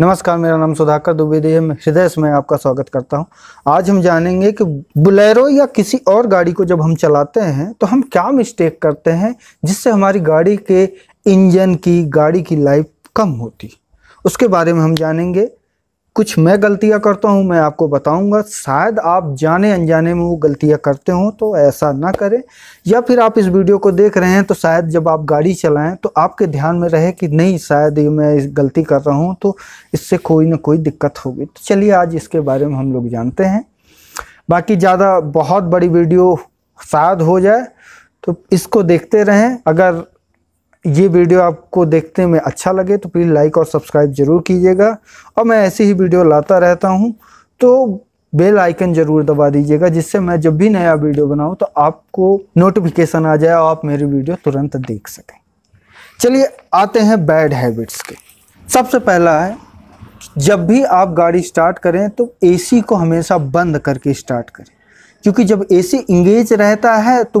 नमस्कार मेरा नाम सुधाकर दुबेदी है मैं हृदय में आपका स्वागत करता हूं आज हम जानेंगे कि बुलेरो या किसी और गाड़ी को जब हम चलाते हैं तो हम क्या मिस्टेक करते हैं जिससे हमारी गाड़ी के इंजन की गाड़ी की लाइफ कम होती उसके बारे में हम जानेंगे कुछ मैं गलतियां करता हूं मैं आपको बताऊंगा शायद आप जाने अनजाने में वो गलतियां करते हो तो ऐसा ना करें या फिर आप इस वीडियो को देख रहे हैं तो शायद जब आप गाड़ी चलाएं तो आपके ध्यान में रहे कि नहीं शायद ये मैं इस गलती कर रहा हूं तो इससे कोई ना कोई दिक्कत होगी तो चलिए आज इसके बारे में हम लोग जानते हैं बाकी ज़्यादा बहुत बड़ी वीडियो शायद हो जाए तो इसको देखते रहें अगर ये वीडियो आपको देखने में अच्छा लगे तो प्लीज़ लाइक और सब्सक्राइब जरूर कीजिएगा और मैं ऐसी ही वीडियो लाता रहता हूँ तो बेल आइकन जरूर दबा दीजिएगा जिससे मैं जब भी नया वीडियो बनाऊँ तो आपको नोटिफिकेशन आ जाए और आप मेरी वीडियो तुरंत देख सकें चलिए आते हैं बैड हैबिट्स के सबसे पहला है जब भी आप गाड़ी स्टार्ट करें तो एसी को हमेशा बंद करके स्टार्ट करें क्योंकि जब एसी इंगेज रहता है तो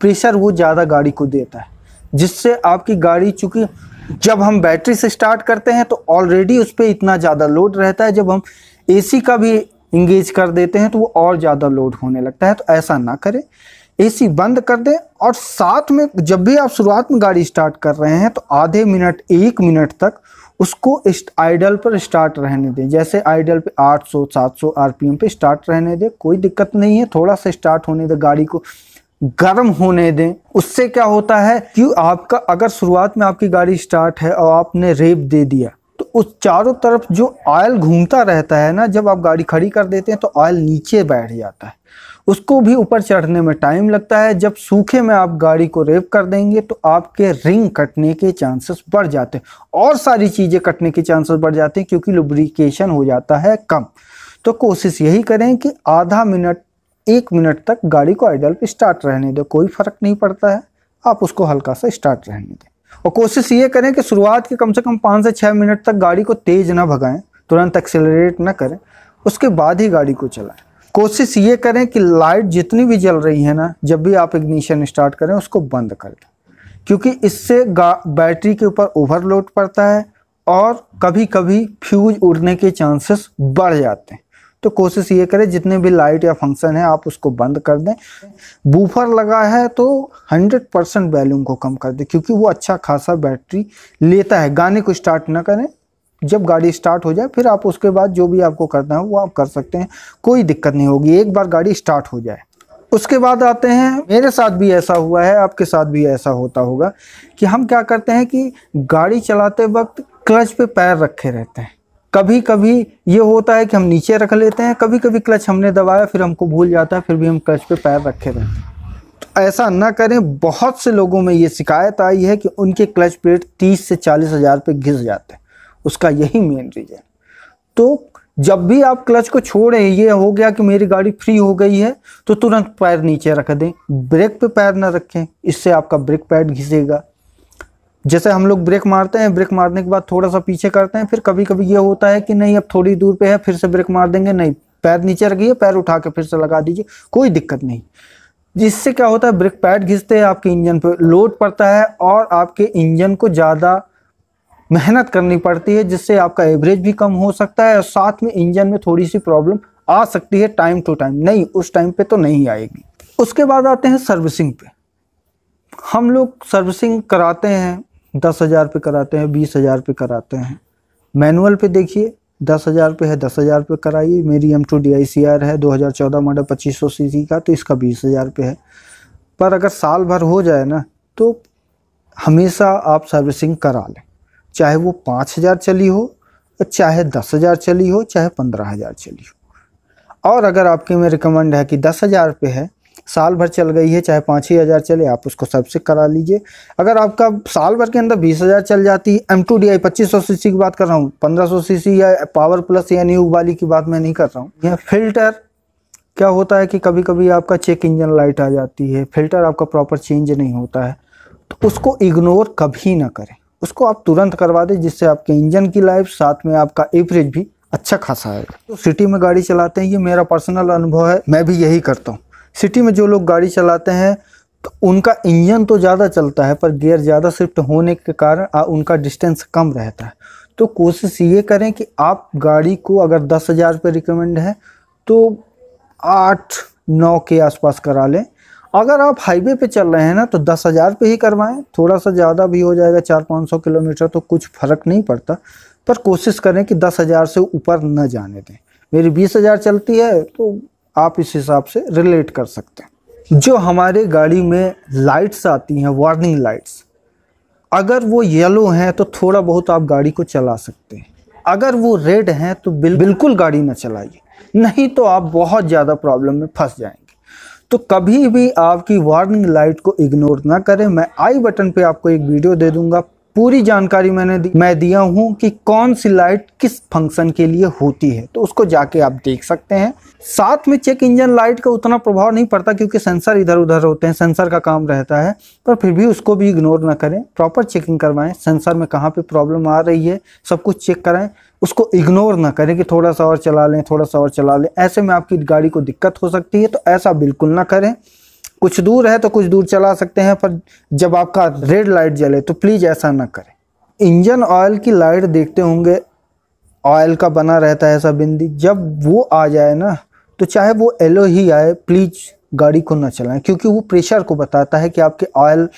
प्रेशर वो ज़्यादा गाड़ी को देता है जिससे आपकी गाड़ी चूँकि जब हम बैटरी से स्टार्ट करते हैं तो ऑलरेडी उस पर इतना ज़्यादा लोड रहता है जब हम एसी का भी इंगेज कर देते हैं तो वो और ज़्यादा लोड होने लगता है तो ऐसा ना करें एसी बंद कर दें और साथ में जब भी आप शुरुआत में गाड़ी स्टार्ट कर रहे हैं तो आधे मिनट एक मिनट तक उसको आइडल पर स्टार्ट रहने दें जैसे आइडल पे 800 700 आरपीएम पे स्टार्ट रहने दें कोई दिक्कत नहीं है थोड़ा सा स्टार्ट होने दें गाड़ी को गर्म होने दें उससे क्या होता है कि आपका अगर शुरुआत में आपकी गाड़ी स्टार्ट है और आपने रेप दे दिया तो उस चारों तरफ जो ऑयल घूमता रहता है ना जब आप गाड़ी खड़ी कर देते हैं तो ऑयल नीचे बैठ जाता है उसको भी ऊपर चढ़ने में टाइम लगता है जब सूखे में आप गाड़ी को रेप कर देंगे तो आपके रिंग कटने के चांसेस बढ़ जाते हैं और सारी चीज़ें कटने के चांसेस बढ़ जाते हैं क्योंकि लुब्रिकेशन हो जाता है कम तो कोशिश यही करें कि आधा मिनट एक मिनट तक गाड़ी को आइडल पर स्टार्ट रहने दो कोई फ़र्क नहीं पड़ता है आप उसको हल्का सा स्टार्ट रहने दें और कोशिश ये करें कि शुरुआत के कम से कम पाँच से छः मिनट तक गाड़ी को तेज़ ना भगाएं तुरंत एक्सेलरेट ना करें उसके बाद ही गाड़ी को चलाएं कोशिश ये करें कि लाइट जितनी भी जल रही है ना जब भी आप इग्निशन स्टार्ट करें उसको बंद कर दें क्योंकि इससे बैटरी के ऊपर ओवरलोड पड़ता है और कभी कभी फ्यूज उड़ने के चांसेस बढ़ जाते हैं तो कोशिश ये करें जितने भी लाइट या फंक्शन है आप उसको बंद कर दें बूफर लगा है तो 100 परसेंट वैल्यूम को कम कर दें क्योंकि वो अच्छा खासा बैटरी लेता है गाने को स्टार्ट ना करें जब गाड़ी स्टार्ट हो जाए फिर आप उसके बाद जो भी आपको करना है वो आप कर सकते हैं कोई दिक्कत नहीं होगी एक बार गाड़ी स्टार्ट हो जाए उसके बाद आते हैं मेरे साथ भी ऐसा हुआ है आपके साथ भी ऐसा होता होगा कि हम क्या करते हैं कि गाड़ी चलाते वक्त क्लच पे पैर रखे रहते हैं कभी कभी ये होता है कि हम नीचे रख लेते हैं कभी कभी क्लच हमने दबाया फिर हमको भूल जाता है फिर भी हम क्लच पे पैर रखे रहते हैं तो ऐसा ना करें बहुत से लोगों में ये शिकायत आई है कि उनके क्लच प्लेट तीस से चालीस हज़ार पे घिस जाते हैं उसका यही मेन रीज़न तो जब भी आप क्लच को छोड़ें ये हो गया कि मेरी गाड़ी फ्री हो गई है तो तुरंत पैर नीचे रख दें ब्रेक पे पैर ना रखें इससे आपका ब्रेक पैड घिसेगा जैसे हम लोग ब्रेक मारते हैं ब्रेक मारने के बाद थोड़ा सा पीछे करते हैं फिर कभी कभी ये होता है कि नहीं अब थोड़ी दूर पे है फिर से ब्रेक मार देंगे नहीं पैर नीचे रखिए पैर उठा के फिर से लगा दीजिए कोई दिक्कत नहीं जिससे क्या होता है ब्रेक पैड घिसते हैं आपके इंजन पर लोड पड़ता है और आपके इंजन को ज़्यादा मेहनत करनी पड़ती है जिससे आपका एवरेज भी कम हो सकता है और साथ में इंजन में थोड़ी सी प्रॉब्लम आ सकती है टाइम टू टाइम नहीं उस टाइम पे तो नहीं आएगी उसके बाद आते हैं सर्विसिंग पे हम लोग सर्विसिंग कराते हैं दस हज़ार पे कराते हैं बीस हज़ार पे कराते हैं मैनुअल पे देखिए दस हज़ार पे है दस हज़ार पे कराइए मेरी M two D I C R है दो हज़ार चौदह मॉडल पच्चीस सौ सी सी का तो इसका बीस हज़ार पे है पर अगर साल भर हो जाए ना तो हमेशा आप सर्विसिंग करा लें चाहे वो पाँच हज़ार चली हो चाहे दस हज़ार चली हो चाहे पंद्रह हज़ार चली हो और अगर आपके में रिकमेंड है कि दस हज़ार पे है साल भर चल गई है चाहे पाँच ही हज़ार चले आप उसको सबसे करा लीजिए अगर आपका साल भर के अंदर बीस हज़ार चल जाती है एम टू डी आई पच्चीस सौ सी सी की बात कर रहा हूँ पंद्रह सौ सी सी या पावर प्लस या न्यू वाली की बात मैं नहीं कर रहा हूँ यह फिल्टर क्या होता है कि कभी कभी आपका चेक इंजन लाइट आ जाती है फिल्टर आपका प्रॉपर चेंज नहीं होता है तो उसको इग्नोर कभी ना करें उसको आप तुरंत करवा दें जिससे आपके इंजन की लाइफ साथ में आपका एवरेज भी अच्छा खासा है तो सिटी में गाड़ी चलाते हैं ये मेरा पर्सनल अनुभव है मैं भी यही करता हूँ सिटी में जो लोग गाड़ी चलाते हैं तो उनका इंजन तो ज़्यादा चलता है पर गियर ज़्यादा शिफ्ट होने के कारण उनका डिस्टेंस कम रहता है तो कोशिश ये करें कि आप गाड़ी को अगर दस हज़ार रुपये रिकमेंड है तो आठ नौ के आसपास करा लें अगर आप हाईवे पे चल रहे हैं ना तो दस हज़ार पर ही करवाएं थोड़ा सा ज़्यादा भी हो जाएगा चार पाँच सौ किलोमीटर तो कुछ फ़र्क नहीं पड़ता पर कोशिश करें कि दस हज़ार से ऊपर न जाने दें मेरी बीस हज़ार चलती है तो आप इस हिसाब से रिलेट कर सकते हैं जो हमारे गाड़ी में लाइट्स आती हैं वार्निंग लाइट्स अगर वो येलो हैं तो थोड़ा बहुत आप गाड़ी को चला सकते हैं अगर वो रेड हैं तो बिल, बिल्कुल गाड़ी ना चलाइए नहीं तो आप बहुत ज़्यादा प्रॉब्लम में फंस जाएंगे तो कभी भी आपकी वार्निंग लाइट को इग्नोर ना करें मैं आई बटन पे आपको एक वीडियो दे दूंगा पूरी जानकारी मैंने मैं दिया हूँ कि कौन सी लाइट किस फंक्शन के लिए होती है तो उसको जाके आप देख सकते हैं साथ में चेक इंजन लाइट का उतना प्रभाव नहीं पड़ता क्योंकि सेंसर इधर उधर होते हैं सेंसर का काम रहता है पर फिर भी उसको भी इग्नोर ना करें प्रॉपर चेकिंग करवाएं सेंसर में कहाँ पर प्रॉब्लम आ रही है सब कुछ चेक कराएं उसको इग्नोर ना करें कि थोड़ा सा और चला लें थोड़ा सा और चला लें ऐसे में आपकी गाड़ी को दिक्कत हो सकती है तो ऐसा बिल्कुल ना करें कुछ दूर है तो कुछ दूर चला सकते हैं पर जब आपका रेड लाइट जले तो प्लीज़ ऐसा ना करें इंजन ऑयल की लाइट देखते होंगे ऑयल का बना रहता है ऐसा बिंदी जब वो आ जाए ना तो चाहे वो येलो ही आए प्लीज़ गाड़ी को ना चलाएं क्योंकि वो प्रेशर को बताता है कि आपके ऑयल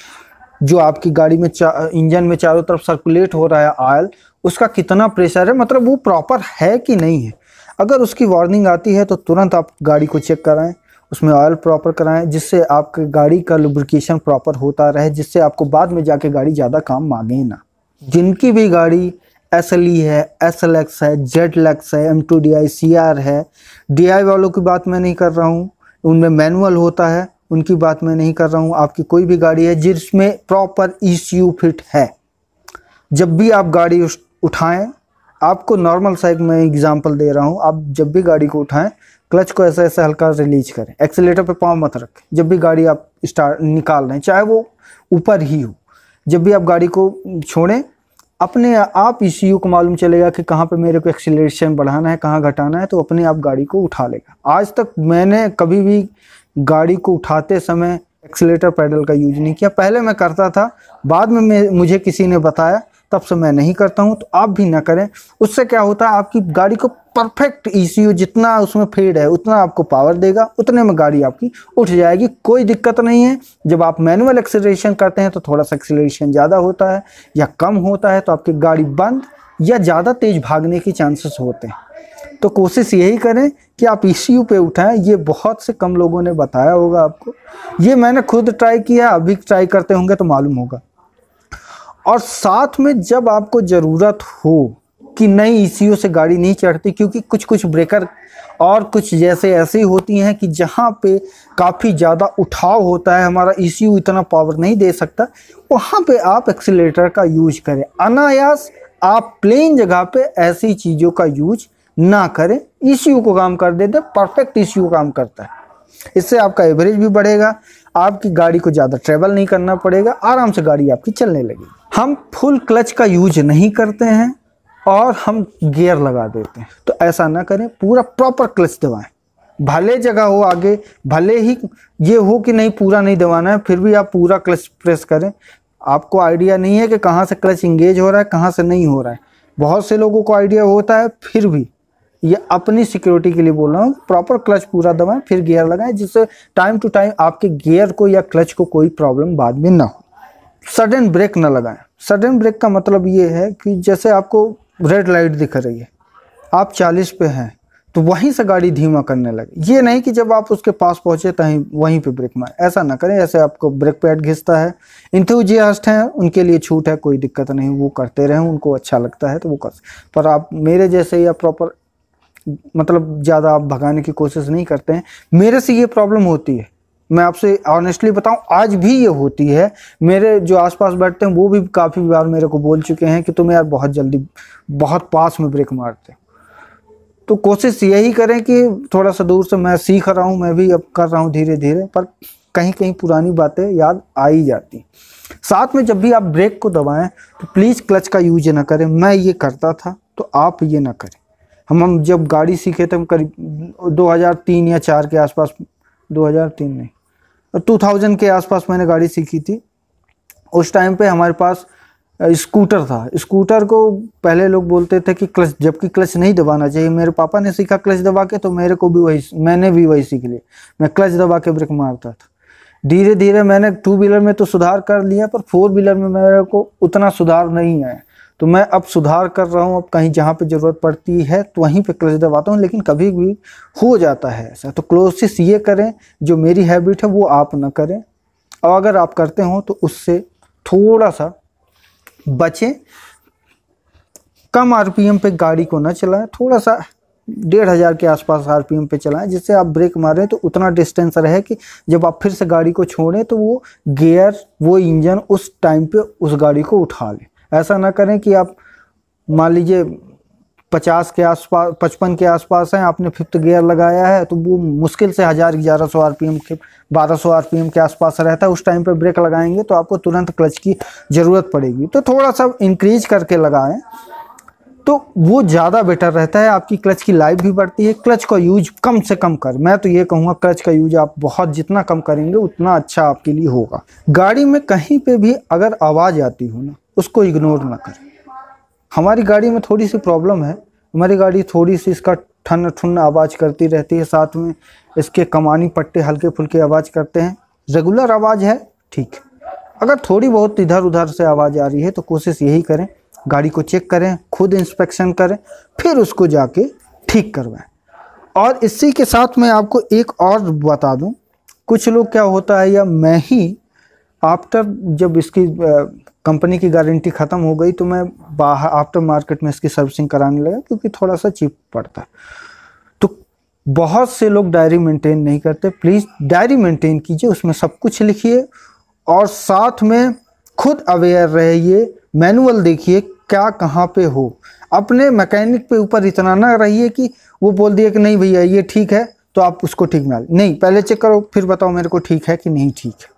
जो आपकी गाड़ी में इंजन में चारों तरफ सर्कुलेट हो रहा है ऑयल उसका कितना प्रेशर है मतलब वो प्रॉपर है कि नहीं है अगर उसकी वार्निंग आती है तो तुरंत आप गाड़ी को चेक कराएं उसमें ऑयल प्रॉपर कराएं जिससे आपकी गाड़ी का लुब्रिकेशन प्रॉपर होता रहे जिससे आपको बाद में जाके गाड़ी ज़्यादा काम मांगे ना जिनकी भी गाड़ी एस एल ई है एस एल एक्स है जेड लेक्स है M two D I C R है डी आई वालों की बात मैं नहीं कर रहा हूँ उनमें मैनुअल होता है उनकी बात मैं नहीं कर रहा हूँ आपकी कोई भी गाड़ी है जिसमें proper E C U fit है जब भी आप गाड़ी उठाएं आपको नॉर्मल साइड में एग्जांपल दे रहा हूँ आप जब भी गाड़ी को उठाएं क्लच को ऐसा ऐसे हल्का रिलीज करें एक्सीटर पर पाँव मत रखें जब भी गाड़ी आप स्टार्ट निकाल रहे हैं चाहे वो ऊपर ही हो जब भी आप गाड़ी को छोड़ें अपने आप इस यू को मालूम चलेगा कि कहाँ पे मेरे को एक्सीलरेशन बढ़ाना है कहाँ घटाना है तो अपने आप गाड़ी को उठा लेगा आज तक मैंने कभी भी गाड़ी को उठाते समय एक्सीटर पैडल का यूज नहीं किया पहले मैं करता था बाद में मुझे किसी ने बताया तब से मैं नहीं करता हूँ तो आप भी ना करें उससे क्या होता है आपकी गाड़ी को परफेक्ट ई जितना उसमें फीड है उतना आपको पावर देगा उतने में गाड़ी आपकी उठ जाएगी कोई दिक्कत नहीं है जब आप मैनुअल एक्सीलरेशन करते हैं तो थोड़ा सा एक्सीलरेशन ज़्यादा होता है या कम होता है तो आपकी गाड़ी बंद या ज़्यादा तेज़ भागने के चांसेस होते हैं तो कोशिश यही करें कि आप इसी पे उठाएं ये बहुत से कम लोगों ने बताया होगा आपको ये मैंने खुद ट्राई किया अभी ट्राई करते होंगे तो मालूम होगा और साथ में जब आपको ज़रूरत हो कि नई ई e से गाड़ी नहीं चढ़ती क्योंकि कुछ कुछ ब्रेकर और कुछ जैसे ऐसे होती हैं कि जहाँ पे काफ़ी ज़्यादा उठाव होता है हमारा ई e इतना पावर नहीं दे सकता वहाँ पे आप एक्सीटर का यूज करें अनायास आप प्लेन जगह पे ऐसी चीज़ों का यूज ना करें ई e को काम कर देते परफेक्ट ई काम करता है इससे आपका एवरेज भी बढ़ेगा आपकी गाड़ी को ज़्यादा ट्रेवल नहीं करना पड़ेगा आराम से गाड़ी आपकी चलने लगेगी हम फुल क्लच का यूज नहीं करते हैं और हम गियर लगा देते हैं तो ऐसा ना करें पूरा प्रॉपर क्लच दबाएं भले जगह हो आगे भले ही ये हो कि नहीं पूरा नहीं दबाना है फिर भी आप पूरा क्लच प्रेस करें आपको आइडिया नहीं है कि कहाँ से क्लच इंगेज हो रहा है कहाँ से नहीं हो रहा है बहुत से लोगों को आइडिया होता है फिर भी ये अपनी सिक्योरिटी के लिए बोल रहा हूँ प्रॉपर क्लच पूरा दबाएं फिर गियर लगाएं जिससे टाइम टू टाइम आपके गियर को या क्लच को कोई प्रॉब्लम बाद में ना हो सडन ब्रेक ना लगाएं सडन ब्रेक का मतलब ये है कि जैसे आपको रेड लाइट दिख रही है आप 40 पे हैं तो वहीं से गाड़ी धीमा करने लगे ये नहीं कि जब आप उसके पास पहुंचे तहीं वहीं पे ब्रेक मारें ऐसा ना करें ऐसे आपको ब्रेक पैड घिसता है इंथ्यूजियास्ट हैं उनके लिए छूट है कोई दिक्कत नहीं वो करते रहें उनको अच्छा लगता है तो वो कर पर आप मेरे जैसे या प्रॉपर मतलब ज़्यादा आप भगाने की कोशिश नहीं करते हैं मेरे से ये प्रॉब्लम होती है मैं आपसे ऑनेस्टली बताऊं आज भी ये होती है मेरे जो आसपास बैठते हैं वो भी काफ़ी बार मेरे को बोल चुके हैं कि तुम यार बहुत जल्दी बहुत पास में ब्रेक मारते हो तो कोशिश यही करें कि थोड़ा सा दूर से मैं सीख रहा हूँ मैं भी अब कर रहा हूँ धीरे धीरे पर कहीं कहीं पुरानी बातें याद आ ही जाती साथ में जब भी आप ब्रेक को दबाएं तो प्लीज़ क्लच का यूज ना करें मैं ये करता था तो आप ये ना करें हम हम जब गाड़ी सीखे थे हम करीब दो या चार के आसपास दो नहीं 2000 के आसपास मैंने गाड़ी सीखी थी उस टाइम पे हमारे पास स्कूटर था स्कूटर को पहले लोग बोलते थे कि क्लच जबकि क्लच नहीं दबाना चाहिए मेरे पापा ने सीखा क्लच दबा के तो मेरे को भी वही मैंने भी वही सीख लिया मैं क्लच दबा के ब्रेक मारता था धीरे धीरे मैंने टू व्हीलर में तो सुधार कर लिया पर फोर व्हीलर में मेरे को उतना सुधार नहीं आया तो मैं अब सुधार कर रहा हूँ अब कहीं जहाँ पे ज़रूरत पड़ती है तो वहीं पे क्लच दबाता हूँ लेकिन कभी भी हो जाता है ऐसा तो क्लोसिस ये करें जो मेरी हैबिट है वो आप ना करें और अगर आप करते हो तो उससे थोड़ा सा बचें कम एम पे गाड़ी को ना चलाएं थोड़ा सा डेढ़ हज़ार के आसपास आर पी एम पे चलाएं जिससे आप ब्रेक मारें तो उतना डिस्टेंस रहे कि जब आप फिर से गाड़ी को छोड़ें तो वो गियर वो इंजन उस टाइम पे उस गाड़ी को उठा लें ऐसा ना करें कि आप मान लीजिए पचास के आसपास पचपन के आसपास हैं आपने फिफ्थ गियर लगाया है तो वो मुश्किल से हज़ार ग्यारह सौ आर के बारह सौ आर के आसपास रहता है उस टाइम पर ब्रेक लगाएंगे तो आपको तुरंत क्लच की ज़रूरत पड़ेगी तो थोड़ा सा इंक्रीज करके लगाएं तो वो ज़्यादा बेटर रहता है आपकी क्लच की लाइफ भी बढ़ती है क्लच का यूज कम से कम कर मैं तो ये कहूँगा क्लच का यूज आप बहुत जितना कम करेंगे उतना अच्छा आपके लिए होगा गाड़ी में कहीं पर भी अगर आवाज़ आती हो ना उसको इग्नोर ना करें हमारी गाड़ी में थोड़ी सी प्रॉब्लम है हमारी गाड़ी थोड़ी सी इसका ठन ठुन आवाज़ करती रहती है साथ में इसके कमानी पट्टे हल्के फुल्के आवाज़ करते हैं रेगुलर आवाज़ है ठीक अगर थोड़ी बहुत इधर उधर से आवाज़ आ रही है तो कोशिश यही करें गाड़ी को चेक करें खुद इंस्पेक्शन करें फिर उसको जाके ठीक करवाएं और इसी के साथ मैं आपको एक और बता दूं कुछ लोग क्या होता है या मैं ही आफ्टर जब इसकी कंपनी की गारंटी ख़त्म हो गई तो मैं बाहर आफ्टर मार्केट में इसकी सर्विसिंग कराने लगा क्योंकि थोड़ा सा चीप पड़ता है तो बहुत से लोग डायरी मेंटेन नहीं करते प्लीज़ डायरी मेंटेन कीजिए उसमें सब कुछ लिखिए और साथ में खुद अवेयर रहिए मैनुअल देखिए क्या कहाँ पे हो अपने मैकेनिक पे ऊपर इतना ना रहिए कि वो बोल दिया कि नहीं भैया ये ठीक है तो आप उसको ठीक मिला नहीं पहले चेक करो फिर बताओ मेरे को ठीक है कि नहीं ठीक है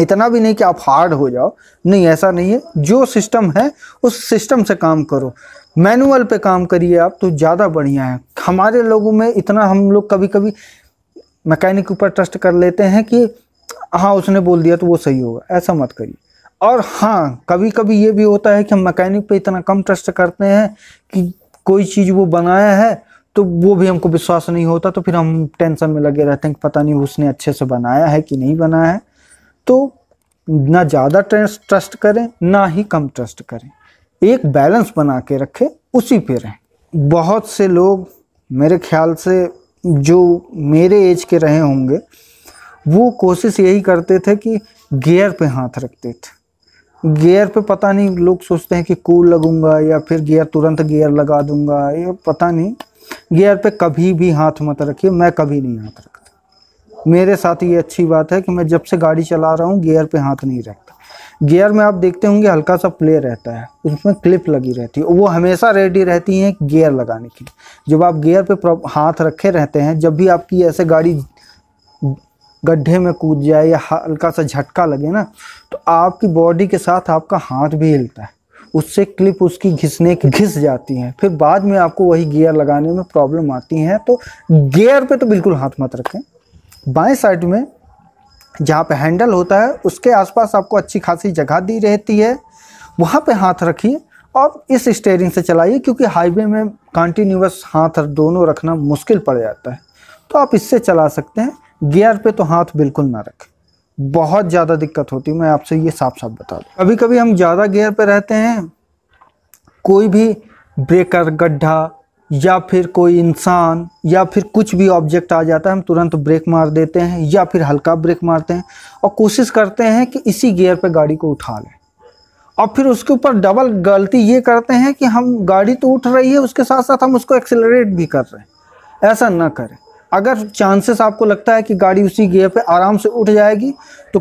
इतना भी नहीं कि आप हार्ड हो जाओ नहीं ऐसा नहीं है जो सिस्टम है उस सिस्टम से काम करो मैनुअल पे काम करिए आप तो ज़्यादा बढ़िया है हमारे लोगों में इतना हम लोग कभी कभी मैकेनिक ऊपर ट्रस्ट कर लेते हैं कि हाँ उसने बोल दिया तो वो सही होगा ऐसा मत करिए और हाँ कभी कभी ये भी होता है कि हम मैकेनिक पे इतना कम ट्रस्ट करते हैं कि कोई चीज़ वो बनाया है तो वो भी हमको विश्वास नहीं होता तो फिर हम टेंशन में लगे रहते हैं कि पता नहीं उसने अच्छे से बनाया है कि नहीं बनाया है तो ना ज़्यादा ट्रस्ट करें ना ही कम ट्रस्ट करें एक बैलेंस बना के रखें उसी पे रहें बहुत से लोग मेरे ख्याल से जो मेरे एज के रहे होंगे वो कोशिश यही करते थे कि गियर पे हाथ रखते थे गियर पे पता नहीं लोग सोचते हैं कि कूल लगूंगा या फिर गियर तुरंत गियर लगा दूंगा ये पता नहीं गियर पे कभी भी हाथ मत रखिए मैं कभी नहीं हाथ रखा मेरे साथ ये अच्छी बात है कि मैं जब से गाड़ी चला रहा हूँ गियर पे हाथ नहीं रखता गियर में आप देखते होंगे हल्का सा प्ले रहता है उसमें क्लिप लगी रहती है वो हमेशा रेडी रहती है गियर लगाने की जब आप गियर पे हाथ रखे रहते हैं जब भी आपकी ऐसे गाड़ी गड्ढे में कूद जाए या हल्का सा झटका लगे ना तो आपकी बॉडी के साथ आपका हाथ भी हिलता है उससे क्लिप उसकी घिसने की घिस जाती है फिर बाद में आपको वही गियर लगाने में प्रॉब्लम आती है तो गियर पे तो बिल्कुल हाथ मत रखें बाएं साइड में जहाँ पे हैंडल होता है उसके आसपास आपको अच्छी खासी जगह दी रहती है वहाँ पे हाथ रखिए और इस स्टेयरिंग से चलाइए क्योंकि हाईवे में कंटिन्यूस हाथ दोनों रखना मुश्किल पड़ जाता है तो आप इससे चला सकते हैं गियर पे तो हाथ बिल्कुल ना रखें बहुत ज़्यादा दिक्कत होती है मैं आपसे ये साफ साफ बता दूँ कभी कभी हम ज़्यादा गियर पे रहते हैं कोई भी ब्रेकर गड्ढा या फिर कोई इंसान या फिर कुछ भी ऑब्जेक्ट आ जाता है हम तुरंत ब्रेक मार देते हैं या फिर हल्का ब्रेक मारते हैं और कोशिश करते हैं कि इसी गियर पर गाड़ी को उठा लें और फिर उसके ऊपर डबल गलती ये करते हैं कि हम गाड़ी तो उठ रही है उसके साथ साथ हम उसको एक्सेलरेट भी कर रहे हैं ऐसा ना करें अगर चांसेस आपको लगता है कि गाड़ी उसी गियर पे आराम से उठ जाएगी तो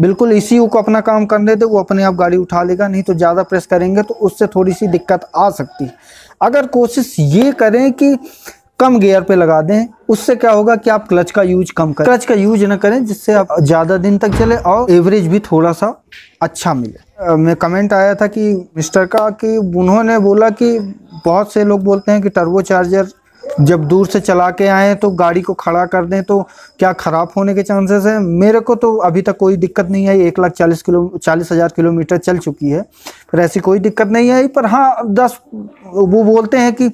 बिल्कुल इसी को अपना काम करने दे वो अपने आप गाड़ी उठा लेगा नहीं तो ज़्यादा प्रेस करेंगे तो उससे थोड़ी सी दिक्कत आ सकती है अगर कोशिश ये करें कि कम गियर पे लगा दें उससे क्या होगा कि आप क्लच का यूज कम करें क्लच का यूज ना करें जिससे आप ज़्यादा दिन तक चले और एवरेज भी थोड़ा सा अच्छा मिले मैं कमेंट आया था कि मिस्टर का कि उन्होंने बोला कि बहुत से लोग बोलते हैं कि टर्बो चार्जर जब दूर से चला के आए तो गाड़ी को खड़ा कर दें तो क्या ख़राब होने के चांसेस हैं मेरे को तो अभी तक कोई दिक्कत नहीं आई एक लाख चालीस किलो चालीस हज़ार किलोमीटर चल चुकी है पर ऐसी कोई दिक्कत नहीं आई पर हाँ दस वो बोलते हैं कि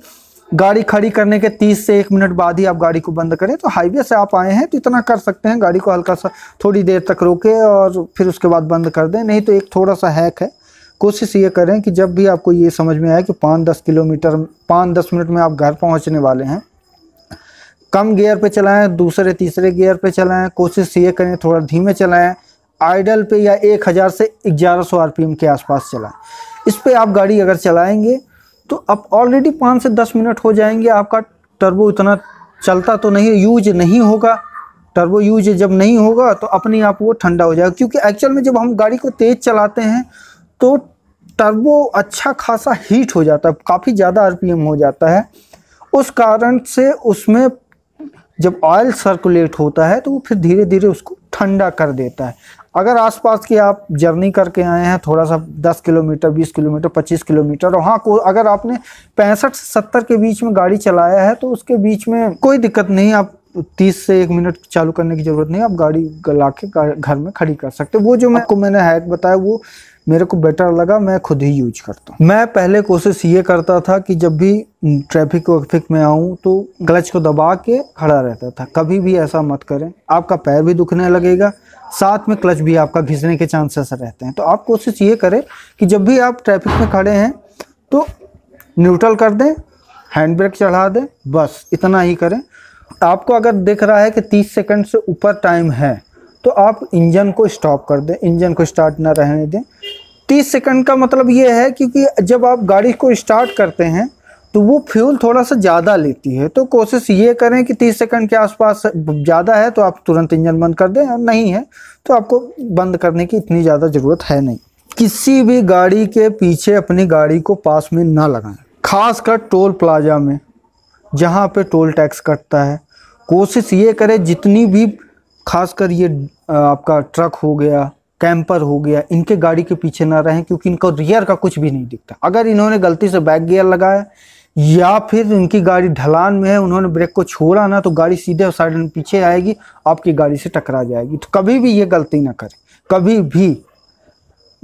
गाड़ी खड़ी करने के तीस से एक मिनट बाद ही आप गाड़ी को बंद करें तो हाईवे से आप आए हैं तो इतना कर सकते हैं गाड़ी को हल्का सा थोड़ी देर तक रोके और फिर उसके बाद बंद कर दें नहीं तो एक थोड़ा सा हैक है कोशिश ये करें कि जब भी आपको ये समझ में आए कि पाँच दस किलोमीटर पाँच दस मिनट में आप घर पहुँचने वाले हैं कम गियर पे चलाएं दूसरे तीसरे गियर पे चलाएं कोशिश ये करें थोड़ा धीमे चलाएं आइडल पे या एक हज़ार से ग्यारह सौ आर के आसपास चलाएं इस पर आप गाड़ी अगर चलाएंगे तो अब ऑलरेडी पाँच से दस मिनट हो जाएंगे आपका टर्बो इतना चलता तो नहीं यूज नहीं होगा टर्बो यूज जब नहीं होगा तो अपने आप वो ठंडा हो जाएगा क्योंकि एक्चुअल में जब हम गाड़ी को तेज़ चलाते हैं तो टर्बो अच्छा खासा हीट हो जाता है काफ़ी ज़्यादा आर हो जाता है उस कारण से उसमें जब ऑयल सर्कुलेट होता है तो वो फिर धीरे धीरे उसको ठंडा कर देता है अगर आसपास की आप जर्नी करके आए हैं थोड़ा सा 10 किलोमीटर 20 किलोमीटर 25 किलोमीटर और हाँ को अगर आपने पैंसठ से सत्तर के बीच में गाड़ी चलाया है तो उसके बीच में कोई दिक्कत नहीं आप तीस से एक मिनट चालू करने की ज़रूरत नहीं आप गाड़ी गला के घर में खड़ी कर सकते वो जो मैं आपको मैंने हैक बताया वो मेरे को बेटर लगा मैं खुद ही यूज करता हूँ मैं पहले कोशिश ये करता था कि जब भी ट्रैफिक वैफिक में आऊँ तो क्लच को दबा के खड़ा रहता था कभी भी ऐसा मत करें आपका पैर भी दुखने लगेगा साथ में क्लच भी आपका घिसने के चांसेस रहते हैं तो आप कोशिश ये करें कि जब भी आप ट्रैफिक में खड़े हैं तो न्यूट्रल कर दें हैंड ब्रेक चढ़ा दें बस इतना ही करें आपको अगर दिख रहा है कि 30 सेकंड से ऊपर टाइम है तो आप इंजन को स्टॉप कर दें इंजन को स्टार्ट ना रहने दें तीस सेकंड का मतलब ये है क्योंकि जब आप गाड़ी को स्टार्ट करते हैं तो वो फ्यूल थोड़ा सा ज़्यादा लेती है तो कोशिश ये करें कि तीस सेकंड के आसपास ज़्यादा है तो आप तुरंत इंजन बंद कर दें और नहीं है तो आपको बंद करने की इतनी ज़्यादा ज़रूरत है नहीं किसी भी गाड़ी के पीछे अपनी गाड़ी को पास में ना लगाएं खासकर टोल प्लाजा में जहाँ पे टोल टैक्स कटता है कोशिश ये करें जितनी भी खासकर ये आपका ट्रक हो गया कैंपर हो गया इनके गाड़ी के पीछे ना रहें क्योंकि इनको रियर का कुछ भी नहीं दिखता अगर इन्होंने गलती से बैक गियर लगाया या फिर इनकी गाड़ी ढलान में है उन्होंने ब्रेक को छोड़ा ना तो गाड़ी सीधे साइड में पीछे आएगी आपकी गाड़ी से टकरा जाएगी तो कभी भी ये गलती ना करें कभी भी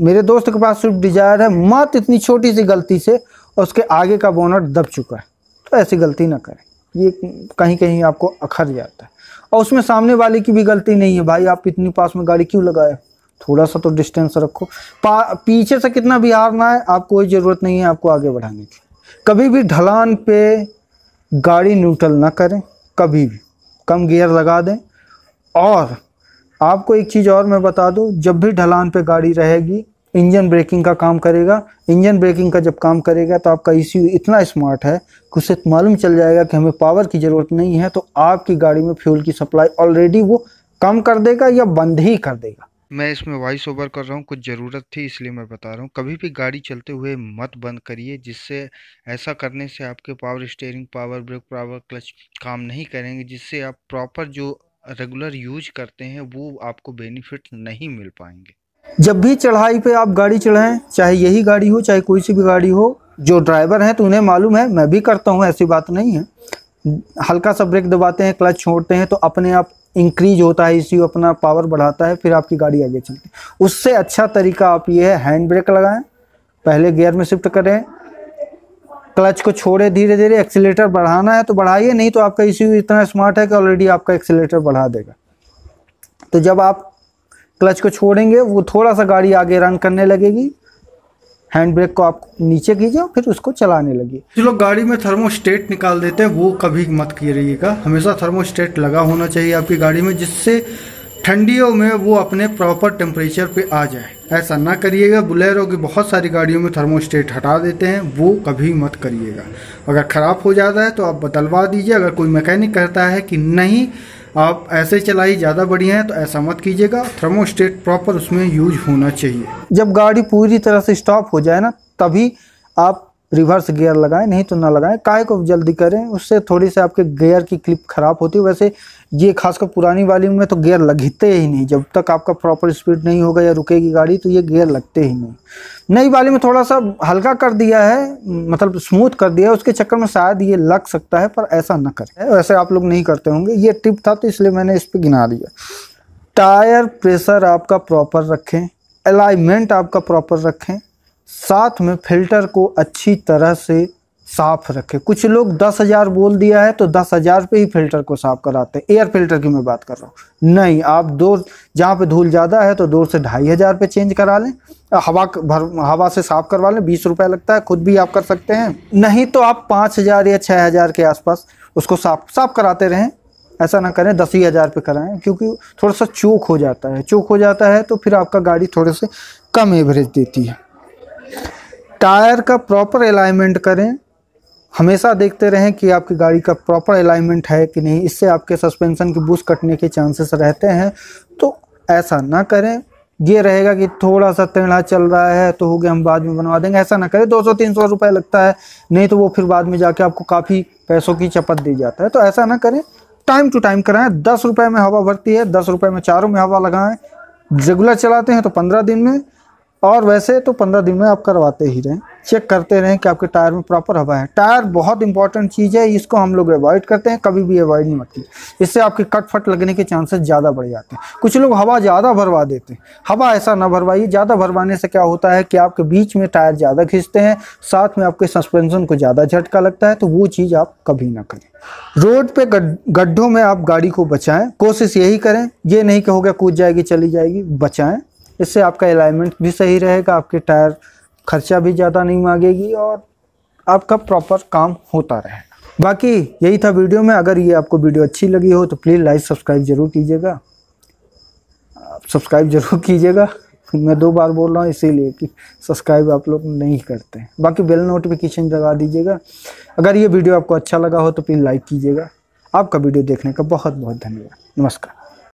मेरे दोस्त के पास स्विफ्ट डिजायर है मत इतनी छोटी सी गलती से उसके आगे का बोनट दब चुका है तो ऐसी गलती ना करें ये कहीं कहीं आपको अखर जाता है और उसमें सामने वाले की भी गलती नहीं है भाई आप इतनी पास में गाड़ी क्यों लगाए थोड़ा सा तो डिस्टेंस रखो पीछे से कितना भी हारना है आपको कोई ज़रूरत नहीं है आपको आगे बढ़ाने की कभी भी ढलान पे गाड़ी न्यूट्रल ना करें कभी भी कम गियर लगा दें और आपको एक चीज़ और मैं बता दूं जब भी ढलान पे गाड़ी रहेगी इंजन ब्रेकिंग का काम करेगा इंजन ब्रेकिंग का जब काम करेगा तो आपका ई e इतना स्मार्ट है कि उसे मालूम चल जाएगा कि हमें पावर की ज़रूरत नहीं है तो आपकी गाड़ी में फ्यूल की सप्लाई ऑलरेडी वो कम कर देगा या बंद ही कर देगा मैं इसमें वॉइस ओवर कर रहा हूँ कुछ ज़रूरत थी इसलिए मैं बता रहा हूँ कभी भी गाड़ी चलते हुए मत बंद करिए जिससे ऐसा करने से आपके power steering power brake power clutch काम नहीं करेंगे जिससे आप प्रॉपर जो रेगुलर यूज करते हैं वो आपको बेनिफिट नहीं मिल पाएंगे जब भी चढ़ाई पे आप गाड़ी चढ़ाएं चाहे यही गाड़ी हो चाहे कोई सी भी गाड़ी हो जो ड्राइवर हैं तो उन्हें मालूम है मैं भी करता हूँ ऐसी बात नहीं है हल्का सा ब्रेक दबाते हैं क्लच छोड़ते हैं तो अपने आप इंक्रीज होता है इसी अपना पावर बढ़ाता है फिर आपकी गाड़ी आगे चलती है उससे अच्छा तरीका आप ये है हैंड ब्रेक लगाएं पहले गियर में शिफ्ट करें क्लच को छोड़े धीरे धीरे एक्सीटर बढ़ाना है तो बढ़ाइए नहीं तो आपका इसी इतना स्मार्ट है कि ऑलरेडी आपका एक्सीटर बढ़ा देगा तो जब आप क्लच को छोड़ेंगे वो थोड़ा सा गाड़ी आगे रन करने लगेगी हैंड ब्रेक को आप नीचे कीजिए और फिर उसको चलाने लगी जो लोग गाड़ी में थर्मोस्टेट निकाल देते हैं वो कभी मत करिएगा हमेशा थर्मोस्टेट लगा होना चाहिए आपकी गाड़ी में जिससे ठंडियों में वो अपने प्रॉपर टेम्परेचर पे आ जाए ऐसा ना करिएगा बुलेरो की बहुत सारी गाड़ियों में थर्मोस्टेट हटा देते हैं वो कभी मत करिएगा अगर ख़राब हो जाता है तो आप बदलवा दीजिए अगर कोई मैकेनिक कहता है कि नहीं आप ऐसे चलाई ज़्यादा बढ़िया है तो ऐसा मत कीजिएगा थर्मोस्टेट प्रॉपर उसमें यूज होना चाहिए जब गाड़ी पूरी तरह से स्टॉप हो जाए ना तभी आप रिवर्स गियर लगाएं नहीं तो ना लगाएं काहे को जल्दी करें उससे थोड़ी सी आपके गियर की क्लिप ख़राब होती है वैसे ये खासकर पुरानी वाली में तो गियर लगते ही नहीं जब तक आपका प्रॉपर स्पीड नहीं होगा या रुकेगी गाड़ी तो ये गियर लगते ही नहीं नई वाली में थोड़ा सा हल्का कर दिया है मतलब स्मूथ कर दिया है उसके चक्कर में शायद ये लग सकता है पर ऐसा ना करें वैसे आप लोग नहीं करते होंगे ये टिप था तो इसलिए मैंने इस पर गिना दिया टायर प्रेशर आपका प्रॉपर रखें अलाइनमेंट आपका प्रॉपर रखें साथ में फिल्टर को अच्छी तरह से साफ़ रखें कुछ लोग दस हज़ार बोल दिया है तो दस हज़ार पर ही फिल्टर को साफ़ कराते हैं एयर फिल्टर की मैं बात कर रहा हूँ नहीं आप दो जहाँ पे धूल ज़्यादा है तो दो से ढाई हज़ार पर चेंज करा लें हवा भर हवा से साफ़ करवा लें बीस रुपये लगता है खुद भी आप कर सकते हैं नहीं तो आप पाँच हज़ार या छः हज़ार के आसपास उसको साफ साफ कराते रहें ऐसा ना करें दस ही हज़ार पर कराएं क्योंकि थोड़ा सा चूक हो जाता है चूक हो जाता है तो फिर आपका गाड़ी थोड़े से कम एवरेज देती है टायर का प्रॉपर अलाइनमेंट करें हमेशा देखते रहें कि आपकी गाड़ी का प्रॉपर अलाइनमेंट है कि नहीं इससे आपके सस्पेंशन की बूस कटने के चांसेस रहते हैं तो ऐसा ना करें ये रहेगा कि थोड़ा सा टेढ़ा चल रहा है तो हो गया हम बाद में बनवा देंगे ऐसा ना करें दो सौ तीन सौ रुपये लगता है नहीं तो वो फिर बाद में जाके आपको काफ़ी पैसों की चपत दी जाता है तो ऐसा ना करें टाइम टू टाइम कराएं दस रुपये में हवा भरती है दस रुपये में चारों में हवा लगाएं रेगुलर चलाते हैं तो पंद्रह दिन में और वैसे तो पंद्रह दिन में आप करवाते ही रहें चेक करते रहें कि आपके टायर में प्रॉपर हवा है टायर बहुत इंपॉर्टेंट चीज़ है इसको हम लोग अवॉइड करते हैं कभी भी अवॉइड नहीं मत इससे आपके कट फट लगने के चांसेस ज़्यादा बढ़ जाते हैं कुछ लोग हवा ज़्यादा भरवा देते हैं हवा ऐसा ना भरवाइए ज़्यादा भरवाने से क्या होता है कि आपके बीच में टायर ज़्यादा खींचते हैं साथ में आपके सस्पेंसन को ज़्यादा झटका लगता है तो वो चीज़ आप कभी ना करें रोड पे गड्ढों में आप गाड़ी को बचाएं कोशिश यही करें ये नहीं कहोगे कूद जाएगी चली जाएगी बचाएं इससे आपका अलाइनमेंट भी सही रहेगा आपके टायर खर्चा भी ज़्यादा नहीं मांगेगी और आपका प्रॉपर काम होता रहेगा बाकी यही था वीडियो में अगर ये आपको वीडियो अच्छी लगी हो तो प्लीज़ लाइक सब्सक्राइब ज़रूर कीजिएगा सब्सक्राइब ज़रूर कीजिएगा मैं दो बार बोल रहा हूँ इसीलिए कि सब्सक्राइब आप लोग नहीं करते हैं बाकी बेल नोटिफिकेशन लगा दीजिएगा अगर ये वीडियो आपको अच्छा लगा हो तो प्लीज़ लाइक कीजिएगा आपका वीडियो देखने का बहुत बहुत धन्यवाद नमस्कार